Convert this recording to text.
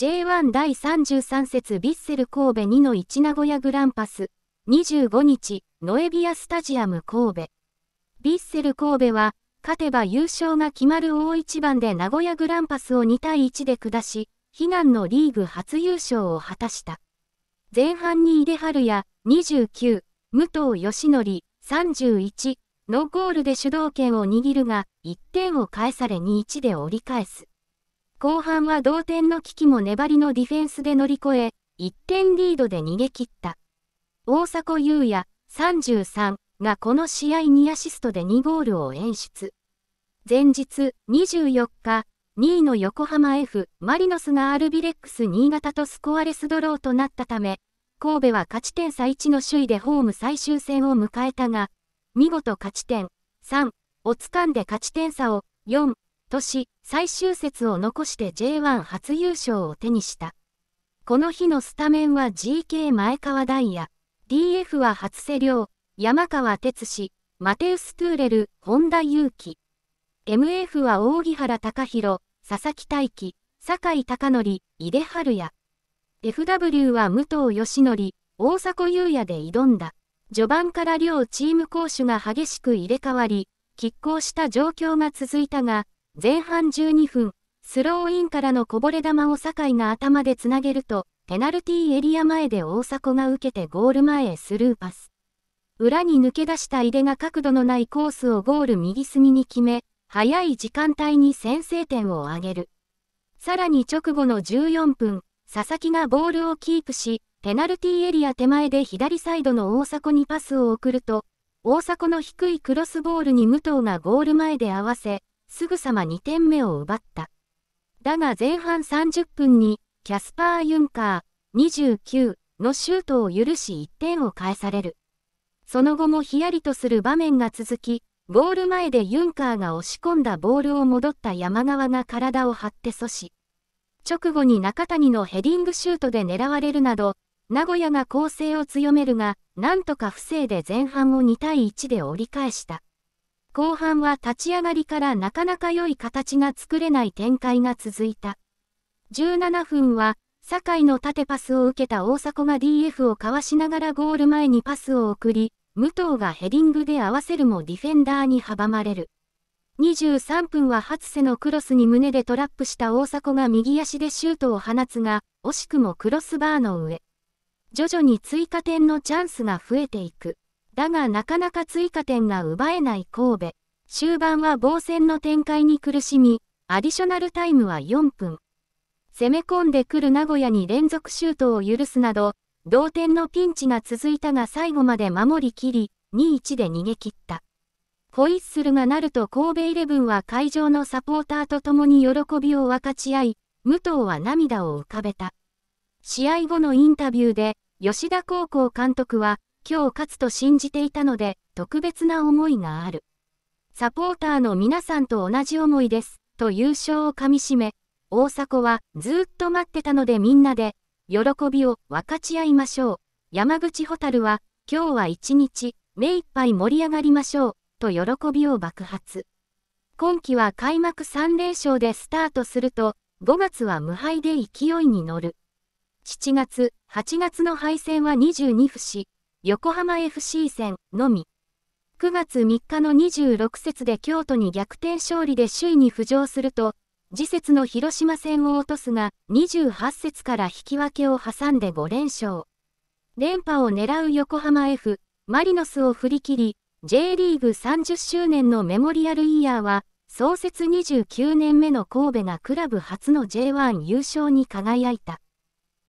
J1 第33節ヴィッセル神戸2の1名古屋グランパス、25日、ノエビアスタジアム神戸。ヴィッセル神戸は、勝てば優勝が決まる大一番で名古屋グランパスを2対1で下し、悲願のリーグ初優勝を果たした。前半に井出春や29、武藤義則、31のゴールで主導権を握るが、1点を返され2-1で折り返す。後半は同点の危機も粘りのディフェンスで乗り越え、1点リードで逃げ切った。大迫勇也33がこの試合2アシストで2ゴールを演出。前日24日、2位の横浜 F・ マリノスがアルビレックス新潟とスコアレスドローとなったため、神戸は勝ち点差1の首位でホーム最終戦を迎えたが、見事勝ち点3を掴んで勝ち点差を4年、最終節を残して J1 初優勝を手にした。この日のスタメンは GK 前川大也、DF は初瀬良、山川哲司、マテウス・トゥーレル、本田祐希。MF は扇原隆弘、佐々木大輝、酒井隆則、井出春也。FW は武藤義則、大迫勇也で挑んだ。序盤から両チーム攻守が激しく入れ替わり、拮抗した状況が続いたが、前半12分、スローインからのこぼれ球を酒井が頭でつなげると、ペナルティーエリア前で大迫が受けてゴール前へスルーパス。裏に抜け出した井出が角度のないコースをゴール右隅に決め、早い時間帯に先制点を挙げる。さらに直後の14分、佐々木がボールをキープし、ペナルティーエリア手前で左サイドの大迫にパスを送ると、大迫の低いクロスボールに武藤がゴール前で合わせ、すぐさま2点目を奪った。だが前半30分に、キャスパー・ユンカー、29のシュートを許し1点を返される。その後もヒヤリとする場面が続き、ゴール前でユンカーが押し込んだボールを戻った山側が体を張って阻止。直後に中谷のヘディングシュートで狙われるなど、名古屋が攻勢を強めるが、なんとか不正で前半を2対1で折り返した。後半は立ち上がりからなかなか良い形が作れない展開が続いた。17分は、酒井の縦パスを受けた大迫が DF をかわしながらゴール前にパスを送り、武藤がヘディングで合わせるもディフェンダーに阻まれる。23分は初瀬のクロスに胸でトラップした大迫が右足でシュートを放つが、惜しくもクロスバーの上。徐々に追加点のチャンスが増えていく。だがなかなか追加点が奪えない神戸。終盤は防戦の展開に苦しみ、アディショナルタイムは4分。攻め込んでくる名古屋に連続シュートを許すなど、同点のピンチが続いたが最後まで守りきり、2-1で逃げ切った。ホイッスルが鳴ると神戸イレブンは会場のサポーターと共に喜びを分かち合い、武藤は涙を浮かべた。試合後のインタビューで、吉田高校監督は、今日勝つと信じていたので、特別な思いがある。サポーターの皆さんと同じ思いです、と優勝をかみしめ、大迫はずっと待ってたのでみんなで、喜びを分かち合いましょう。山口蛍は、今日は一日、目いっぱい盛り上がりましょう、と喜びを爆発。今季は開幕3連勝でスタートすると、5月は無敗で勢いに乗る。7月、8月の敗戦は22節。横浜 FC 戦のみ。9月3日の26節で京都に逆転勝利で首位に浮上すると、次節の広島戦を落とすが、28節から引き分けを挟んで5連勝。連覇を狙う横浜 F、マリノスを振り切り、J リーグ30周年のメモリアルイヤーは、創設29年目の神戸がクラブ初の J1 優勝に輝いた。